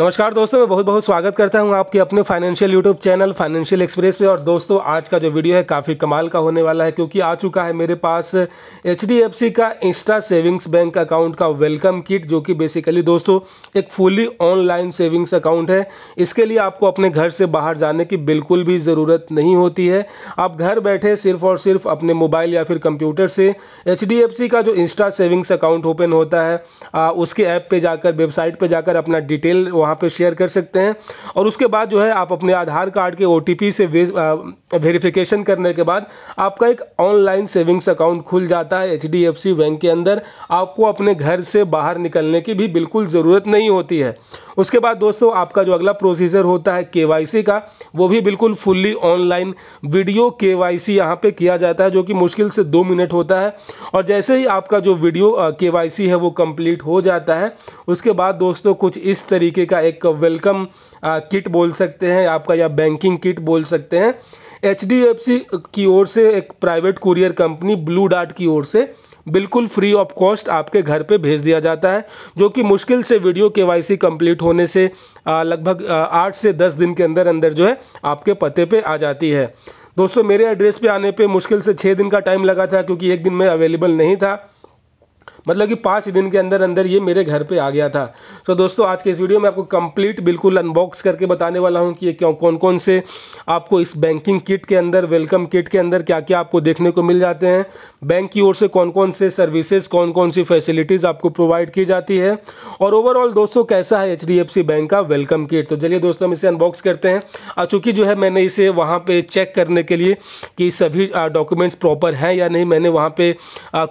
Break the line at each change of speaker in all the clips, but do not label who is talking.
नमस्कार दोस्तों मैं बहुत बहुत स्वागत करता हूं आपके अपने financial YouTube channel financial express पे और दोस्तों आज का जो वीडियो है काफ़ी कमाल का होने वाला है क्योंकि आ चुका है मेरे पास एच का इंस्टा सेविंग्स बैंक अकाउंट का वेलकम किट जो कि बेसिकली दोस्तों एक फुली ऑनलाइन सेविंग्स अकाउंट है इसके लिए आपको अपने घर से बाहर जाने की बिल्कुल भी ज़रूरत नहीं होती है आप घर बैठे सिर्फ और सिर्फ अपने मोबाइल या फिर कंप्यूटर से एच का जो इंस्टा सेविंग्स अकाउंट ओपन होता है उसके ऐप पर जाकर वेबसाइट पर जाकर अपना डिटेल वहाँ पे शेयर कर सकते हैं और उसके बाद जो है आप अपने आधार कार्ड के ओ से वेरिफिकेशन करने के बाद आपका एक ऑनलाइन सेविंग्स अकाउंट खुल जाता है एच बैंक के अंदर आपको अपने घर से बाहर निकलने की भी बिल्कुल ज़रूरत नहीं होती है उसके बाद दोस्तों आपका जो अगला प्रोसीजर होता है के का वो भी बिल्कुल fully online video K Y C यहाँ पे किया जाता है जो कि मुश्किल से दो मिनट होता है और जैसे ही आपका जो वीडियो के वाई सी है वो कंप्लीट हो जाता है उसके बाद दोस्तों कुछ इस तरीके का का एक वेलकम किट बोल सकते हैं आपका या बैंकिंग किट बोल सकते हैं एच की ओर से एक private courier company Blue Dart की ओर से बिल्कुल फ्री ऑफ कॉस्ट आपके घर पे भेज दिया जाता है जो कि मुश्किल से वीडियो के वाई कंप्लीट होने से लगभग आठ से दस दिन के अंदर अंदर जो है आपके पते पे आ जाती है दोस्तों मेरे एड्रेस पे आने पे मुश्किल से छः दिन का टाइम लगा था क्योंकि एक दिन में अवेलेबल नहीं था मतलब कि पाँच दिन के अंदर अंदर ये मेरे घर पे आ गया था तो दोस्तों आज के इस वीडियो में आपको कंप्लीट बिल्कुल अनबॉक्स करके बताने वाला हूँ कि ये क्यों कौन कौन से आपको इस बैंकिंग किट के अंदर वेलकम किट के अंदर क्या क्या आपको देखने को मिल जाते हैं बैंक की ओर से कौन कौन से सर्विसेज कौन कौन सी फैसिलिटीज़ आपको प्रोवाइड की जाती है और ओवरऑल दोस्तों कैसा है एच बैंक का वेलकम किट तो चलिए दोस्तों हम इसे अनबॉक्स करते हैं और चूँकि जो है मैंने इसे वहाँ पर चेक करने के लिए कि सभी डॉक्यूमेंट्स प्रॉपर हैं या नहीं मैंने वहाँ पर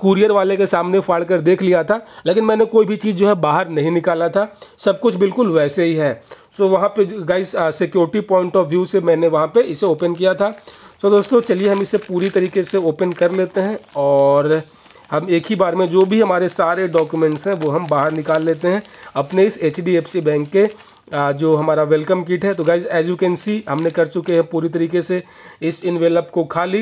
कुरियर वाले के सामने फाड़ कर कर देख लिया था लेकिन मैंने कोई भी चीज़ जो है बाहर नहीं निकाला था सब कुछ बिल्कुल वैसे ही है सो वहाँ पे guys security point of view से मैंने वहाँ पे इसे ओपन किया था सो दोस्तों चलिए हम इसे पूरी तरीके से ओपन कर लेते हैं और हम एक ही बार में जो भी हमारे सारे डॉक्यूमेंट्स हैं वो हम बाहर निकाल लेते हैं अपने इस एच बैंक के जो हमारा वेलकम किट है तो guys as you can see हमने कर चुके हैं पूरी तरीके से इस इनवेलप को खाली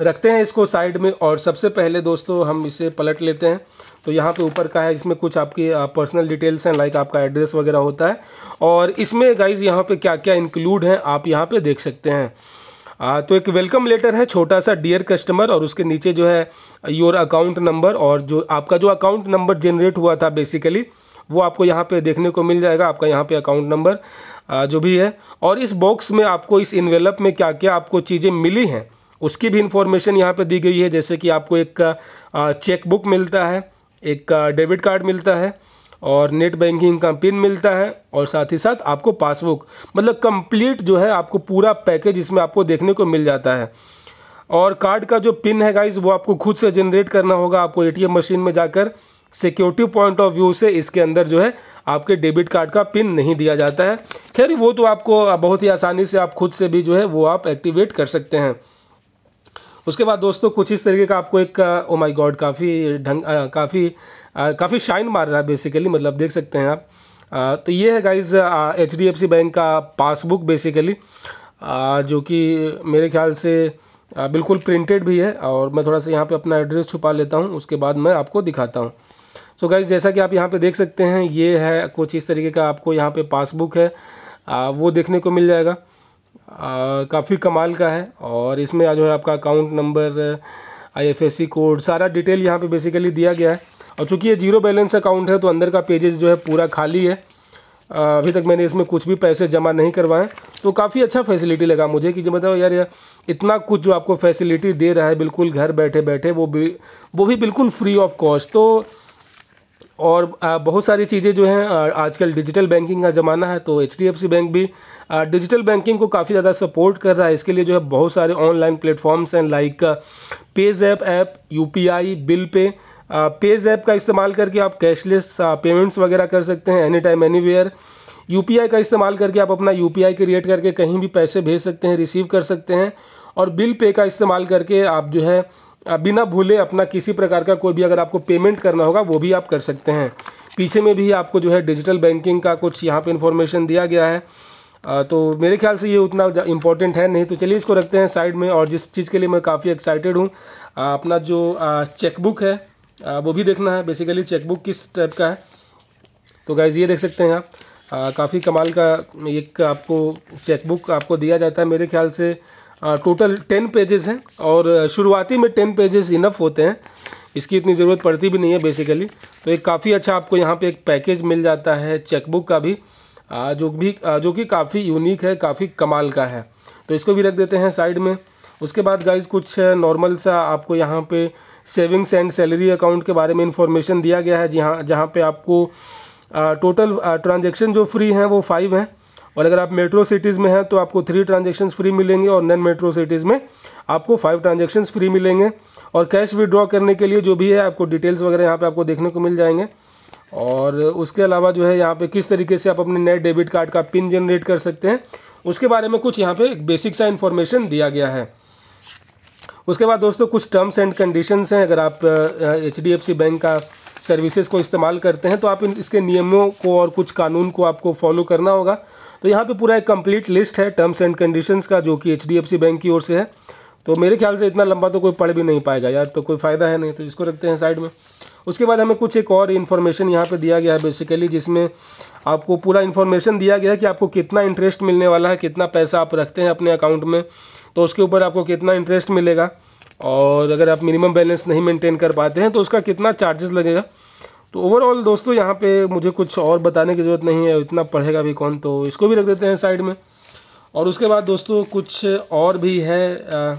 रखते हैं इसको साइड में और सबसे पहले दोस्तों हम इसे पलट लेते हैं तो यहाँ पे ऊपर का है इसमें कुछ आपकी पर्सनल डिटेल्स हैं लाइक आपका एड्रेस वगैरह होता है और इसमें गाइज यहाँ पे क्या क्या इंक्लूड है आप यहाँ पे देख सकते हैं आ, तो एक वेलकम लेटर है छोटा सा डियर कस्टमर और उसके नीचे जो है योर अकाउंट नंबर और जो आपका जो अकाउंट नंबर जनरेट हुआ था बेसिकली वो आपको यहाँ पे देखने को मिल जाएगा आपका यहाँ पे अकाउंट नंबर जो भी है और इस बॉक्स में आपको इस इन्वेलप में क्या क्या आपको चीज़ें मिली हैं उसकी भी इन्फॉर्मेशन यहाँ पे दी गई है जैसे कि आपको एक चेकबुक मिलता है एक डेबिट कार्ड मिलता है और नेट बैंकिंग का पिन मिलता है और साथ ही साथ आपको पासबुक मतलब कंप्लीट जो है आपको पूरा पैकेज इसमें आपको देखने को मिल जाता है और कार्ड का जो पिन है गाइज वो आपको खुद से जनरेट करना होगा आपको एटीएम मशीन में जाकर सिक्योरिटी पॉइंट ऑफ व्यू से इसके अंदर जो है आपके डेबिट कार्ड का पिन नहीं दिया जाता है खैर वो तो आपको बहुत ही आसानी से आप खुद से भी जो है वो आप एक्टिवेट कर सकते हैं उसके बाद दोस्तों कुछ इस तरीके का आपको एक ओ माई गॉड काफ़ी ढंग काफ़ी काफ़ी शाइन मार रहा है बेसिकली मतलब देख सकते हैं आप आ, तो ये है guys H D F C bank का पासबुक बेसिकली आ, जो कि मेरे ख्याल से आ, बिल्कुल प्रिंटेड भी है और मैं थोड़ा सा यहाँ पे अपना एड्रेस छुपा लेता हूँ उसके बाद मैं आपको दिखाता हूँ सो गाइज जैसा कि आप यहाँ पे देख सकते हैं ये है कुछ इस तरीके का आपको यहाँ पे पासबुक है आ, वो देखने को मिल जाएगा काफ़ी कमाल का है और इसमें जो है आपका अकाउंट नंबर आईएफएससी कोड सारा डिटेल यहाँ पे बेसिकली दिया गया है और चूँकि ये जीरो बैलेंस अकाउंट है तो अंदर का पेजेस जो है पूरा खाली है अभी तक मैंने इसमें कुछ भी पैसे जमा नहीं करवाए तो काफ़ी अच्छा फैसिलिटी लगा मुझे कि जो मतलब यार, यार इतना कुछ जो आपको फैसिलिटी दे रहा है बिल्कुल घर बैठे बैठे वो भी वो भी बिल्कुल फ्री ऑफ कॉस्ट तो और बहुत सारी चीज़ें जो हैं आजकल डिजिटल बैंकिंग का ज़माना है तो एच बैंक भी डिजिटल बैंकिंग को काफ़ी ज़्यादा सपोर्ट कर रहा है इसके लिए जो है बहुत सारे ऑनलाइन प्लेटफॉर्म्स हैं like PayZapp app you bill pay PayZapp app का इस्तेमाल करके आप कैशलेस पेमेंट्स वगैरह कर सकते हैं एनी टाइम एनी वेयर यू का इस्तेमाल करके आप अपना यू क्रिएट करके कहीं भी पैसे भेज सकते हैं रिसीव कर सकते हैं और बिल पे का इस्तेमाल करके आप जो है बिना भूले अपना किसी प्रकार का कोई भी अगर आपको पेमेंट करना होगा वो भी आप कर सकते हैं पीछे में भी आपको जो है डिजिटल बैंकिंग का कुछ यहाँ पे इन्फॉर्मेशन दिया गया है आ, तो मेरे ख्याल से ये उतना इम्पोर्टेंट है नहीं तो चलिए इसको रखते हैं साइड में और जिस चीज़ के लिए मैं काफ़ी एक्साइटेड हूँ अपना जो चेकबुक है आ, वो भी देखना है बेसिकली चेकबुक किस टाइप का है तो गाइज़ ये देख सकते हैं आप काफ़ी कमाल का एक आपको चेकबुक आपको दिया जाता है मेरे ख्याल से टोटल टेन पेजेस हैं और शुरुआती में टेन पेजेस इनफ होते हैं इसकी इतनी ज़रूरत पड़ती भी नहीं है बेसिकली तो एक काफ़ी अच्छा आपको यहाँ पे एक पैकेज मिल जाता है चेकबुक का भी जो भी जो कि काफ़ी यूनिक है काफ़ी कमाल का है तो इसको भी रख देते हैं साइड में उसके बाद गाइज कुछ नॉर्मल सा आपको यहाँ पे सेविंग्स एंड सैलरी अकाउंट के बारे में इंफॉर्मेशन दिया गया है जहाँ जहाँ पे आपको टोटल ट्रांजेक्शन जो फ्री हैं वो फाइव हैं और अगर आप मेट्रो सिटीज़ में हैं तो आपको थ्री ट्रांजेक्शन फ्री मिलेंगे और नॉन मेट्रो सिटीज़ में आपको फाइव ट्रांजेक्शन फ्री मिलेंगे और कैश विड्रॉ करने के लिए जो भी है आपको डिटेल्स वगैरह यहाँ पर आपको देखने को मिल जाएंगे और उसके अलावा जो है यहाँ पे किस तरीके से आप अपने नए डेबिट कार्ड का पिन जनरेट कर सकते हैं उसके बारे में कुछ यहाँ पे बेसिक सा इन्फॉर्मेशन दिया गया है उसके बाद दोस्तों कुछ टर्म्स एंड कंडीशंस हैं अगर आप एच बैंक का सर्विसेज को इस्तेमाल करते हैं तो आप इन इसके नियमों को और कुछ कानून को आपको फॉलो करना होगा तो यहाँ पे पूरा एक कंप्लीट लिस्ट है टर्म्स एंड कंडीशंस का जो कि एच बैंक की ओर से है तो मेरे ख्याल से इतना लंबा तो कोई पढ़ भी नहीं पाएगा यार तो कोई फ़ायदा है नहीं तो इसको रखते हैं साइड में उसके बाद हमें कुछ एक और इन्फॉर्मेशन यहाँ पर दिया गया है बेसिकली जिसमें आपको पूरा इन्फॉर्मेशन दिया गया है कि आपको कितना इंटरेस्ट मिलने वाला है कितना पैसा आप रखते हैं अपने अकाउंट में तो उसके ऊपर आपको कितना इंटरेस्ट मिलेगा और अगर आप मिनिमम बैलेंस नहीं मेंटेन कर पाते हैं तो उसका कितना चार्जेस लगेगा तो ओवरऑल दोस्तों यहाँ पे मुझे कुछ और बताने की ज़रूरत नहीं है इतना पढ़ेगा भी कौन तो इसको भी रख देते हैं साइड में और उसके बाद दोस्तों कुछ और भी है आ,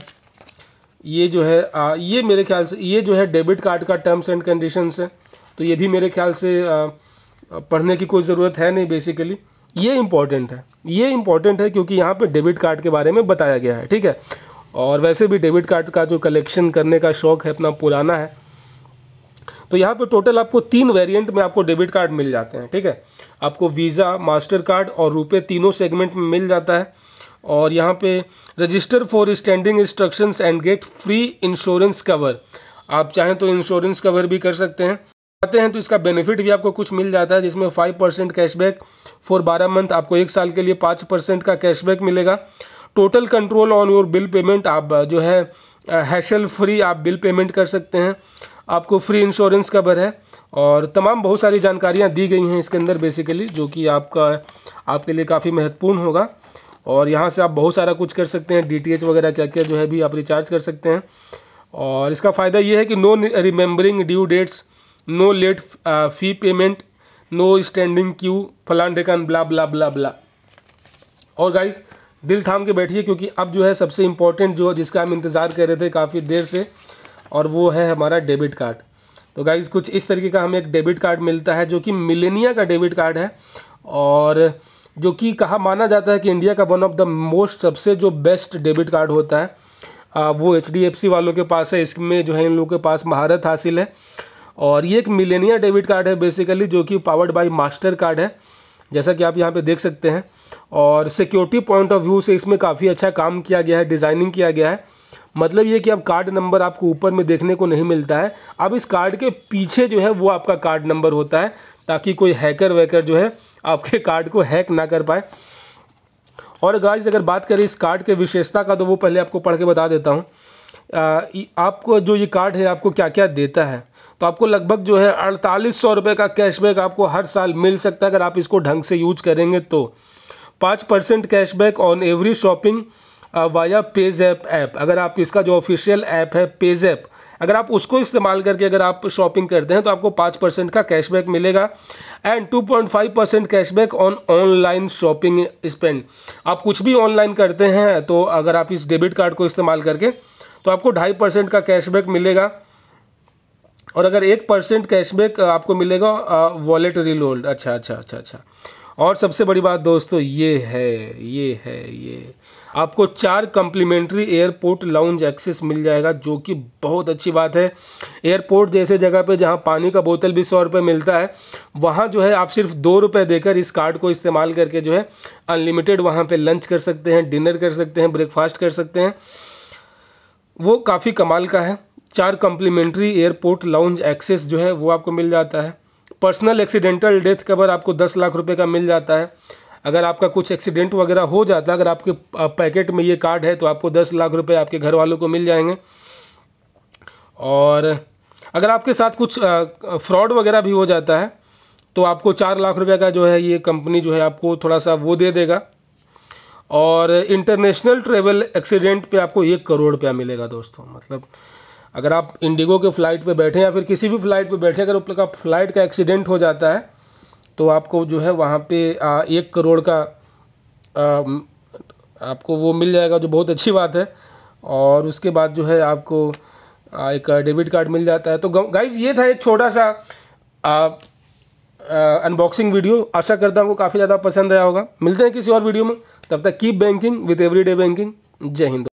ये जो है आ, ये मेरे ख्याल से ये जो है डेबिट कार्ड का टर्म्स एंड कंडीशंस है तो ये भी मेरे ख्याल से आ, पढ़ने की कोई ज़रूरत है नहीं बेसिकली ये इम्पॉर्टेंट है ये इम्पॉर्टेंट है क्योंकि यहाँ पे डेबिट कार्ड के बारे में बताया गया है ठीक है और वैसे भी डेबिट कार्ड का जो कलेक्शन करने का शौक है अपना पुराना है तो यहाँ पे टोटल आपको तीन वेरिएंट में आपको डेबिट कार्ड मिल जाते हैं ठीक है आपको वीज़ा मास्टर कार्ड और रुपए तीनों सेगमेंट में मिल जाता है और यहाँ पे register for standing instructions and get free insurance cover आप चाहें तो इंश्योरेंस कवर भी कर सकते हैं आते हैं तो इसका बेनिफिट भी आपको कुछ मिल जाता है जिसमें फाइव परसेंट कैशबैक फॉर बारह मंथ आपको एक साल के लिए पाँच परसेंट का कैशबैक मिलेगा total control on your bill payment आप जो है हैशल फ्री आप बिल पेमेंट कर सकते हैं आपको फ्री इंश्योरेंस कवर है और तमाम बहुत सारी जानकारियाँ दी गई हैं इसके अंदर बेसिकली जो कि आपका आपके लिए काफ़ी महत्वपूर्ण होगा और यहाँ से आप बहुत सारा कुछ कर सकते हैं डी वगैरह क्या क्या जो है भी आप रिचार्ज कर सकते हैं और इसका फ़ायदा ये है कि no remembering due dates no late fee payment no standing queue फलान डेकन ब्ला ब्ला ब्ला ब्ला और गाइज दिल थाम के बैठिए क्योंकि अब जो है सबसे इम्पोर्टेंट जो जिसका हम इंतज़ार कर रहे थे काफ़ी देर से और वो है हमारा डेबिट कार्ड तो गाइज़ कुछ इस तरीके का हमें एक डेबिट कार्ड मिलता है जो कि मिलेनिया का डेबिट कार्ड है और जो कि कहा माना जाता है कि इंडिया का वन ऑफ द मोस्ट सबसे जो बेस्ट डेबिट कार्ड होता है वो एच वालों के पास है इसमें जो है इन लोगों के पास महारत हासिल है और ये एक मिलेनिया डेबिट कार्ड है बेसिकली जो कि पावर्ड बाई मास्टर कार्ड है जैसा कि आप यहाँ पे देख सकते हैं और सिक्योरिटी पॉइंट ऑफ व्यू से इसमें काफ़ी अच्छा काम किया गया है डिज़ाइनिंग किया गया है मतलब ये कि अब कार्ड नंबर आपको ऊपर में देखने को नहीं मिलता है अब इस कार्ड के पीछे जो है वो आपका कार्ड नंबर होता है ताकि कोई हैकर वैकर जो है आपके कार्ड को हैक ना कर पाए और गाइज अगर बात करें इस कार्ड के विशेषता का तो वो पहले आपको पढ़ के बता देता हूँ आपको जो ये कार्ड है आपको क्या क्या देता है तो आपको लगभग जो है अड़तालीस सौ रुपये का कैशबैक आपको हर साल मिल सकता है अगर आप इसको ढंग से यूज करेंगे तो पाँच percent cashback on every shopping via PayZapp app अगर आप इसका जो ऑफिशियल ऐप है पेजैप अगर आप उसको इस्तेमाल करके अगर आप शॉपिंग करते हैं तो आपको पाँच परसेंट का कैशबैक मिलेगा and two point five percent cashback on online shopping spend आप कुछ भी ऑनलाइन करते हैं तो अगर आप इस डेबिट कार्ड को इस्तेमाल करके तो आपको ढाई परसेंट का कैशबैक मिलेगा और अगर एक परसेंट कैशबैक आपको मिलेगा वॉलेट रिलोल्ड अच्छा अच्छा अच्छा अच्छा और सबसे बड़ी बात दोस्तों ये है ये है ये आपको चार कम्प्लीमेंट्री एयरपोर्ट लाउंज एक्सेस मिल जाएगा जो कि बहुत अच्छी बात है एयरपोर्ट जैसे जगह पे जहाँ पानी का बोतल भी सौ रुपये मिलता है वहाँ जो है आप सिर्फ दो रुपये देकर इस कार्ड को इस्तेमाल करके जो है अनलिमिटेड वहाँ पे लंच कर सकते हैं डिनर कर सकते हैं ब्रेकफास्ट कर सकते हैं वो काफ़ी कमाल का है चार कम्प्लीमेंट्री एयरपोर्ट लाउंज एक्सेस जो है वो आपको मिल जाता है पर्सनल एक्सीडेंटल डेथ कवर आपको दस लाख रुपए का मिल जाता है अगर आपका कुछ एक्सीडेंट वगैरह हो जाता है अगर आपके पैकेट में ये कार्ड है तो आपको दस लाख रुपए आपके घर वालों को मिल जाएंगे और अगर आपके साथ कुछ फ्रॉड वगैरह भी हो जाता है तो आपको चार लाख रुपये का जो है ये कंपनी जो है आपको थोड़ा सा वो दे देगा और इंटरनेशनल ट्रेवल एक्सीडेंट पे आपको एक करोड़ रुपया मिलेगा दोस्तों मतलब अगर आप इंडिगो के फ़्लाइट पे बैठे या फिर किसी भी फ़्लाइट पे बैठे अगर आपका फ़्लाइट का एक्सीडेंट हो जाता है तो आपको जो है वहाँ पे एक करोड़ का आपको वो मिल जाएगा जो बहुत अच्छी बात है और उसके बाद जो है आपको एक डेबिट कार्ड मिल जाता है तो गाइज ये था एक छोटा सा अनबॉक्सिंग वीडियो आशा करता हूँ वो काफ़ी ज़्यादा पसंद आया होगा मिलते हैं किसी और वीडियो में तब तक keep banking with every banking जय हिंद